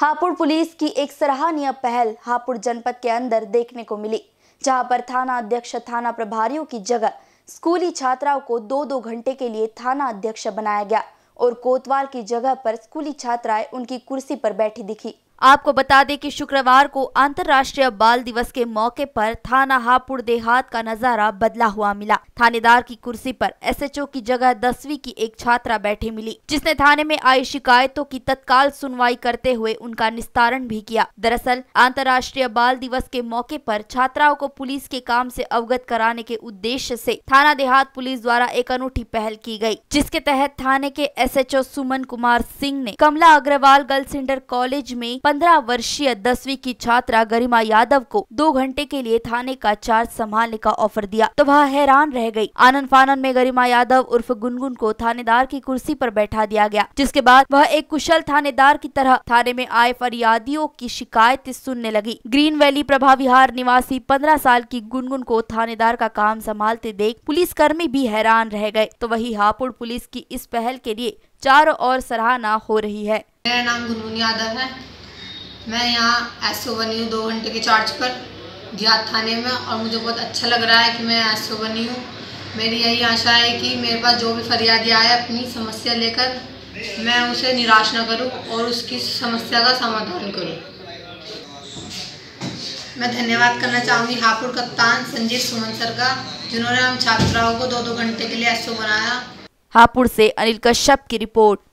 Hapur police की एक सराहनीय पहल हापुड़ जनपद के अंदर देखने को मिली जहां पर थाना अध्यक्ष थाना प्रभारियों की जगह स्कूली छात्राओं को दो दो घंटे के लिए थाना अध्यक्ष बनाया गया और कोतवाल की जगह पर स्कूली छात्राएं उनकी कुर्सी पर बैठी दिखी आपको बता दें कि शुक्रवार को अंतर्राष्ट्रीय बाल दिवस के मौके पर थाना हापुड़ देहात का नजारा बदला हुआ मिला थानेदार की कुर्सी पर एसएचओ की जगह दसवीं की एक छात्रा बैठी मिली जिसने थाने में आई शिकायतों की तत्काल सुनवाई करते हुए उनका निस्तारण भी किया दरअसल अंतर्राष्ट्रीय बाल दिवस के मौके आरोप छात्राओं को पुलिस के काम ऐसी अवगत कराने के उद्देश्य ऐसी थाना देहात पुलिस द्वारा एक अनूठी पहल की गयी जिसके तहत थाने के एस सुमन कुमार सिंह ने Kamla Agarwal girls inter college में पंद्रह वर्षीय दसवीं की छात्रा गरिमा यादव को दो घंटे के लिए थाने का चार्ज संभालने का ऑफर दिया तो वह हैरान रह गई आनंद फानन में गरिमा यादव उर्फ गुनगुन को थानेदार की कुर्सी पर बैठा दिया गया जिसके बाद वह एक कुशल थानेदार की तरह थाने में आए फरियादियों की शिकायत सुनने लगी ग्रीन वैली प्रभा विहार निवासी पंद्रह साल की गुनगुन को थानेदार का काम संभालते देख पुलिसकर्मी भी हैरान रह गए तो वही हापुड़ पुलिस की इस पहल के लिए चारों ओर सराहना हो रही है मेरा नाम गुनगुन यादव है मैं यहाँ एस ओ बनी हूँ दो घंटे के चार्ज पर दिया थाने में और मुझे बहुत अच्छा लग रहा है कि मैं एस ओ बनी हूँ मेरी यही आशा है कि मेरे पास जो भी फरियादी आए अपनी समस्या लेकर मैं उसे निराश ना करूँ और उसकी समस्या का समाधान करूँ मैं धन्यवाद करना चाहूँगी हापुड़ कप्तान संजीव सुमन सर का जिन्होंने हम छात्राओं को दो दो घंटे के लिए ओ बनाया हापुड़ से अनिल कश्यप की रिपोर्ट